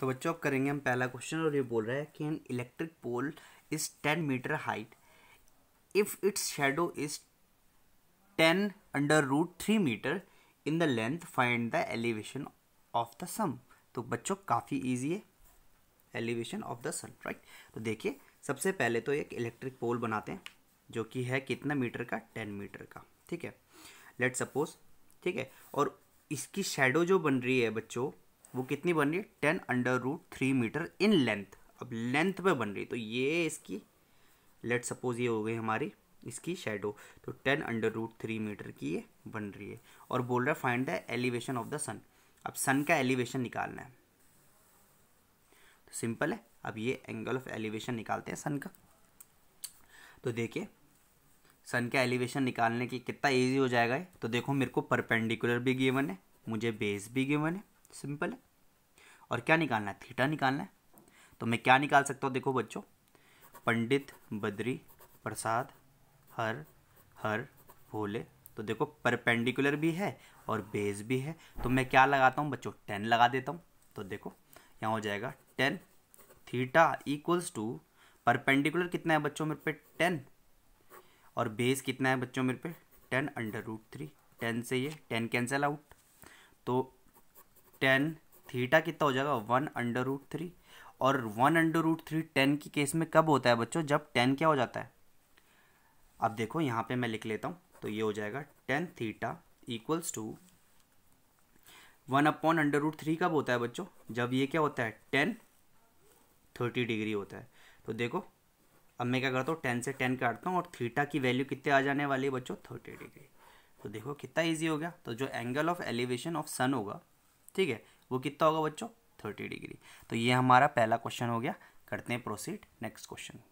तो बच्चों अब करेंगे हम पहला क्वेश्चन और ये बोल रहा है कि an electric pole is ten metre height if its shadow is ten under root three metre in the length find the elevation of the sum तो बच्चों काफ़ी ईजी है elevation of the sun right तो देखिए सबसे पहले तो एक इलेक्ट्रिक पोल बनाते हैं जो कि है कितना मीटर का टेन मीटर का ठीक है लेट सपोज ठीक है और इसकी शेडो जो बन रही है बच्चों वो कितनी बन रही है ten under root three metre in length अब लेंथ पे बन रही तो ये इसकी लेट सपोज ये हो गई हमारी इसकी शेडो तो ten under root three metre की ये बन रही है और बोल रहा है find the elevation of the sun अब सन का एलिवेशन निकालना है तो सिंपल है अब ये एंगल ऑफ एलिवेशन निकालते हैं सन का तो देखिए सन का एलिवेशन निकालने के कितना इजी हो जाएगा तो देखो मेरे को परपेंडिकुलर भी गिवन है मुझे बेस भी गिवन है सिंपल है और क्या निकालना है थीटा निकालना है तो मैं क्या निकाल सकता हूँ देखो बच्चों पंडित बद्री प्रसाद हर हर भोले तो देखो परपेंडिकुलर भी है और बेस भी है तो मैं क्या लगाता हूँ बच्चों टेन लगा देता हूँ तो देखो यहाँ हो जाएगा tan theta equals to perpendicular कितना है बच्चों मेरे पे टेन और बेस कितना है बच्चों मेरे पे ten under root three ten से ये टेन कैंसिल आउट तो टेन थीटा कितना हो जाएगा वन अंडर रूट थ्री और one under root three tan की केस में कब होता है बच्चों जब टेन क्या हो जाता है अब देखो यहाँ पे मैं लिख लेता हूँ तो ये हो जाएगा tan theta equals to one upon under root three कब होता है बच्चों जब ये क्या होता है टेन थर्टी डिग्री होता है तो देखो अब मैं क्या करता हूँ टेन से टेन काटता हूँ और थीटा की वैल्यू कितने आ जाने वाली है बच्चों थर्टी डिग्री तो देखो कितना ईजी हो गया तो जो angle of elevation of sun होगा ठीक है वो कितना होगा बच्चों थर्टी डिग्री तो ये हमारा पहला क्वेश्चन हो गया करते हैं प्रोसीड नेक्स्ट क्वेश्चन